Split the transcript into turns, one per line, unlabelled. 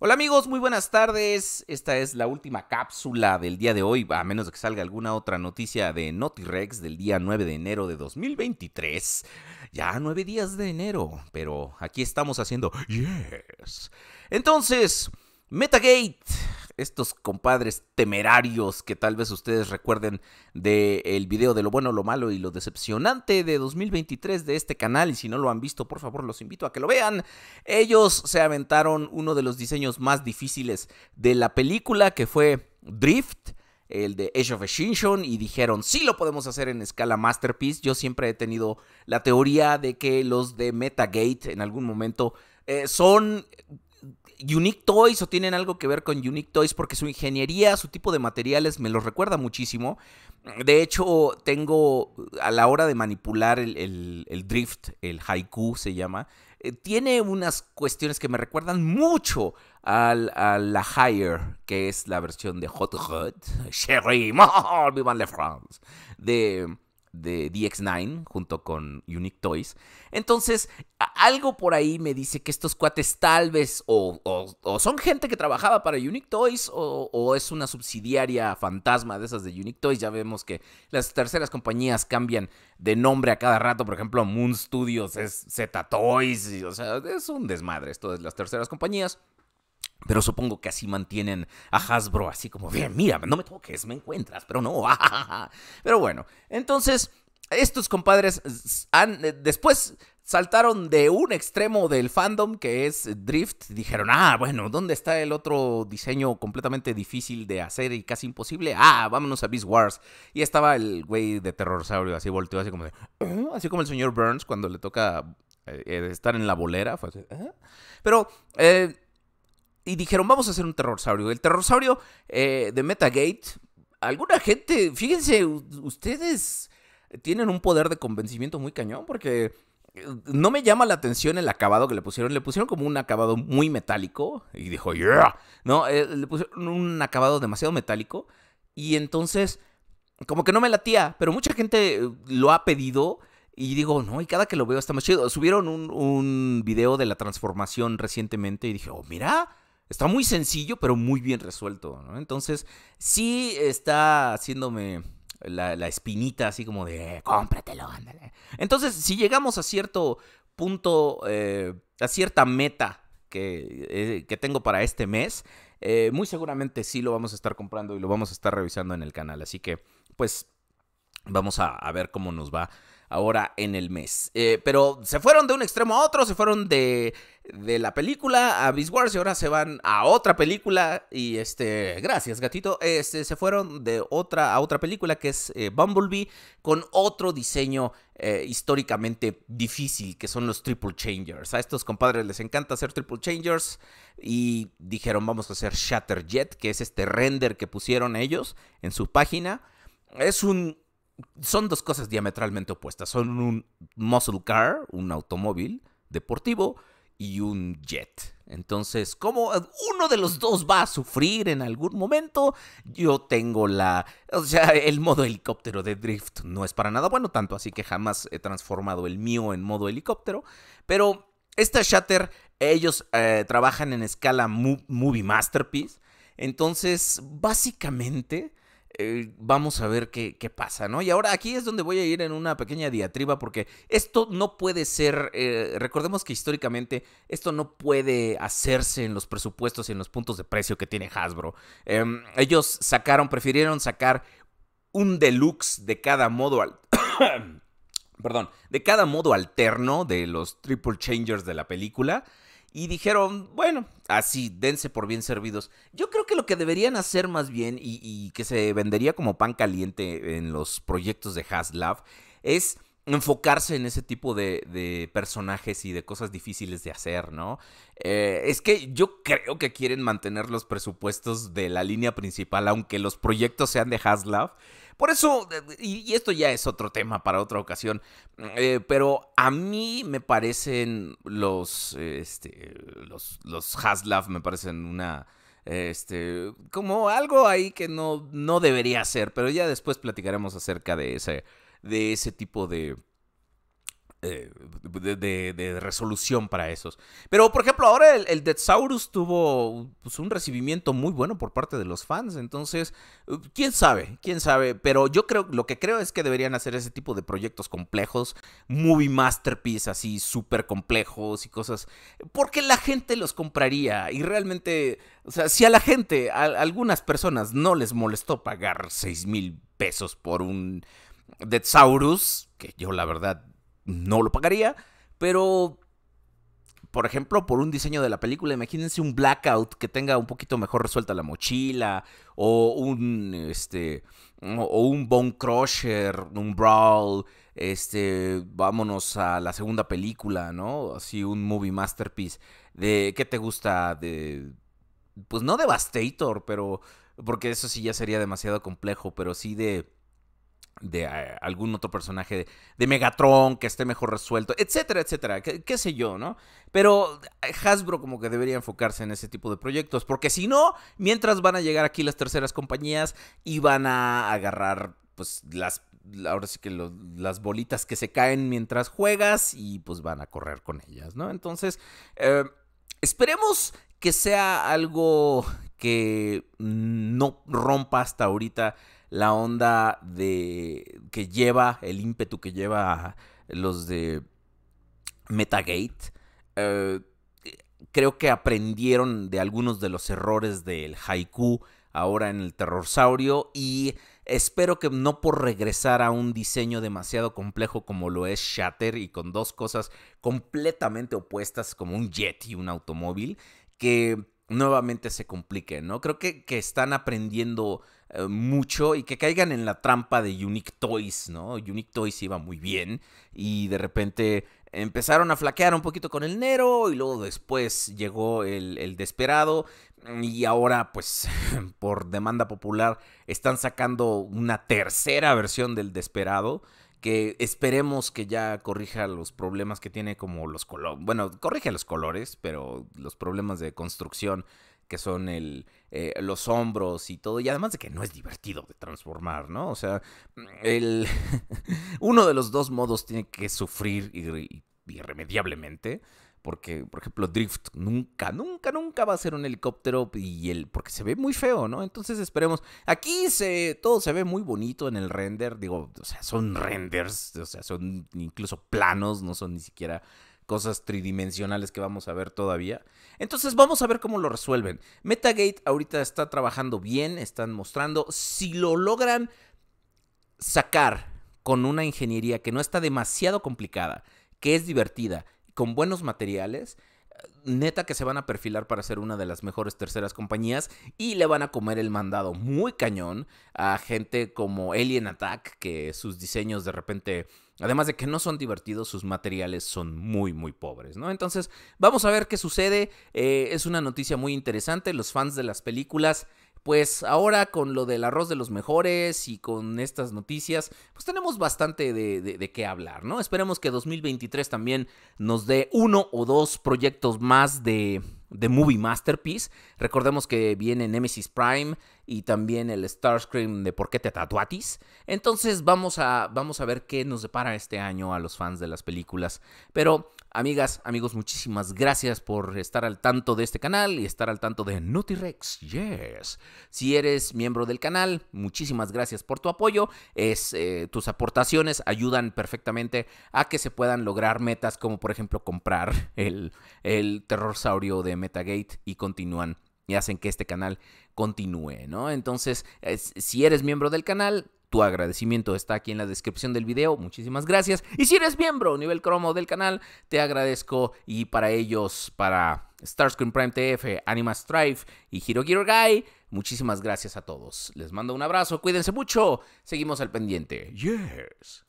Hola amigos, muy buenas tardes. Esta es la última cápsula del día de hoy, a menos de que salga alguna otra noticia de Rex del día 9 de enero de 2023. Ya nueve días de enero, pero aquí estamos haciendo yes. Entonces, Metagate estos compadres temerarios que tal vez ustedes recuerden del video de lo bueno, lo malo y lo decepcionante de 2023 de este canal. Y si no lo han visto, por favor, los invito a que lo vean. Ellos se aventaron uno de los diseños más difíciles de la película, que fue Drift el de Age of Extinction y dijeron, sí lo podemos hacer en escala Masterpiece. Yo siempre he tenido la teoría de que los de Metagate en algún momento eh, son Unique Toys o tienen algo que ver con Unique Toys porque su ingeniería, su tipo de materiales me los recuerda muchísimo. De hecho, tengo a la hora de manipular el, drift, el haiku se llama, eh, tiene unas cuestiones que me recuerdan mucho al, a la Higher, que es la versión de Hot Hot, Sherry, Vivan Le France, de de DX9 junto con Unique Toys. Entonces, algo por ahí me dice que estos cuates tal vez o, son gente que trabajaba para Unique Toys o, es una subsidiaria fantasma de esas de Unique Toys. Ya vemos que las terceras compañías cambian de nombre a cada rato. Por ejemplo, Moon Studios es Z Toys. o sea, es un desmadre esto de las terceras compañías. Pero supongo que así mantienen a Hasbro así como, bien, mira, no me toques, me encuentras, pero no. Pero bueno, entonces estos compadres han, eh, después saltaron de un extremo del fandom que es Drift, dijeron, ah, bueno, ¿dónde está el otro diseño completamente difícil de hacer y casi imposible? Ah, vámonos a Beast Wars. Y estaba el güey de terrorosaurio, así volteó, así como ¿Eh?", así como el señor Burns cuando le toca eh, estar en la bolera. Pero, ¿Eh? Pero y dijeron, vamos a hacer un terrorosaurio. El terrorosaurio eh, de Metagate, alguna gente, fíjense, ustedes tienen un poder de convencimiento muy cañón porque eh, no me llama la atención el acabado que le pusieron. Le pusieron como un acabado muy metálico y dijo, yeah. No, eh, le pusieron un acabado demasiado metálico y entonces como que no me latía, pero mucha gente lo ha pedido. Y digo, no, y cada que lo veo está más chido. Subieron un, un video de la transformación recientemente y dije, oh, mira, Está muy sencillo, pero muy bien resuelto, ¿no? Entonces, sí está haciéndome la, espinita así como de, cómpratelo, ándale. Entonces, si llegamos a cierto punto, eh, a cierta meta que, eh, que, tengo para este mes, eh, muy seguramente sí lo vamos a estar comprando y lo vamos a estar revisando en el canal. Así que, pues, vamos a, ver cómo nos va ahora en el mes. pero se fueron de un extremo a otro, se fueron de de la película a Beast y ahora se van a otra película y este gracias gatito este se fueron de otra a otra película que es eh, Bumblebee con otro diseño eh, históricamente difícil que son los triple changers a estos compadres les encanta hacer triple changers y dijeron vamos a hacer Shatterjet que es este render que pusieron ellos en su página es un son dos cosas diametralmente opuestas son un muscle car un automóvil deportivo y un jet. Entonces, como uno de los dos va a sufrir en algún momento, yo tengo la... O sea, el modo helicóptero de Drift no es para nada bueno, tanto así que jamás he transformado el mío en modo helicóptero. Pero esta Shatter, ellos eh, trabajan en escala Movie Masterpiece. Entonces, básicamente, eh, vamos a ver qué, qué, pasa, ¿no? Y ahora aquí es donde voy a ir en una pequeña diatriba porque esto no puede ser, eh, recordemos que históricamente esto no puede hacerse en los presupuestos y en los puntos de precio que tiene Hasbro. Em, ellos sacaron, prefirieron sacar un deluxe de cada modo Perdón, de cada modo alterno de los triple changers de la película y dijeron, bueno, así, dense por bien servidos. Yo creo que lo que deberían hacer más bien y, que se vendería como pan caliente en los proyectos de HasLab es enfocarse en ese tipo de, personajes y de cosas difíciles de hacer, ¿no? Eh, es que yo creo que quieren mantener los presupuestos de la línea principal, aunque los proyectos sean de Haslav. Por eso, eh, y, esto ya es otro tema para otra ocasión, eh, pero a mí me parecen los, este, los, me parecen una... Este, como algo ahí que no, no debería ser, pero ya después platicaremos acerca de ese, de ese tipo eh, de, de, resolución para esos. Pero, por ejemplo, ahora el, el Deadsaurus tuvo pues, un recibimiento muy bueno por parte de los fans. Entonces, eh, quién sabe, quién sabe. Pero yo creo, lo que creo es que deberían hacer ese tipo de proyectos complejos, movie masterpiece así, súper complejos y cosas. Porque la gente los compraría. Y realmente, o sea, si a la gente, a, a algunas personas no les molestó pagar 6 mil pesos por un de Saurus, que yo la verdad no lo pagaría, pero por ejemplo, por un diseño de la película, imagínense un blackout que tenga un poquito mejor resuelta la mochila, o un este, o un bone crusher, un brawl, este, vámonos a la segunda película, ¿no? Así un movie masterpiece de qué te gusta de, pues no Devastator. pero porque eso sí ya sería demasiado complejo, pero sí de de eh, algún otro personaje de, Megatron que esté mejor resuelto, etcétera, etcétera, qué sé yo, ¿no? Pero eh, Hasbro como que debería enfocarse en ese tipo de proyectos, porque si no, mientras van a llegar aquí las terceras compañías y van a agarrar pues las ahora sí que las bolitas que se caen mientras juegas y pues van a correr con ellas, ¿no? Entonces, eh, esperemos que sea algo que no rompa hasta ahorita la onda de que lleva, el ímpetu que lleva a los de Metagate. Eh, creo que aprendieron de algunos de los errores del haiku ahora en el terrorsaurio y espero que no por regresar a un diseño demasiado complejo como lo es Shatter y con dos cosas completamente opuestas como un jet y un automóvil que nuevamente se compliquen. ¿no? Creo que, que están aprendiendo eh, mucho y que caigan en la trampa de Unique Toys, ¿no? Unique Toys iba muy bien y de repente empezaron a flaquear un poquito con el Nero y luego después llegó el, el Desperado y ahora pues por demanda popular están sacando una tercera versión del Desperado que esperemos que ya corrija los problemas que tiene como los colores, bueno, corrige los colores, pero los problemas de construcción que son el, eh, los hombros y todo. Y además de que no es divertido de transformar, ¿no? O sea, el uno de los dos modos tiene que sufrir irremediablemente. Porque, por ejemplo, Drift nunca, nunca, nunca va a ser un helicóptero y el, porque se ve muy feo, ¿no? Entonces esperemos. Aquí se, todo se ve muy bonito en el render. Digo, o sea, son renders, o sea, son incluso planos, no son ni siquiera cosas tridimensionales que vamos a ver todavía. Entonces vamos a ver cómo lo resuelven. Metagate ahorita está trabajando bien, están mostrando. Si lo logran sacar con una ingeniería que no está demasiado complicada, que es divertida, con buenos materiales, neta que se van a perfilar para ser una de las mejores terceras compañías y le van a comer el mandado muy cañón a gente como Alien Attack, que sus diseños de repente, además de que no son divertidos, sus materiales son muy, muy pobres, ¿no? Entonces, vamos a ver qué sucede. Eh, es una noticia muy interesante. Los fans de las películas pues ahora con lo del arroz de los mejores y con estas noticias, pues tenemos bastante de, qué hablar, ¿no? Esperemos que 2023 también nos dé uno o dos proyectos más de, de Movie Masterpiece. Recordemos que viene Nemesis Prime y también el Starscream de Por qué te tatuatis. Entonces vamos a, vamos a ver qué nos depara este año a los fans de las películas. Pero Amigas, amigos, muchísimas gracias por estar al tanto de este canal y estar al tanto de Rex. Yes. Si eres miembro del canal, muchísimas gracias por tu apoyo. Es, eh, tus aportaciones ayudan perfectamente a que se puedan lograr metas como por ejemplo comprar el, el Saurio de Metagate y continúan y hacen que este canal continúe, ¿no? Entonces, si eres miembro del canal, tu agradecimiento está aquí en la descripción del video. Muchísimas gracias. Y si eres miembro nivel cromo del canal, te agradezco. Y para ellos, para Starscream Prime TF, Anima Strife y Hiro Guy, muchísimas gracias a todos. Les mando un abrazo, cuídense mucho. Seguimos al pendiente. Yes.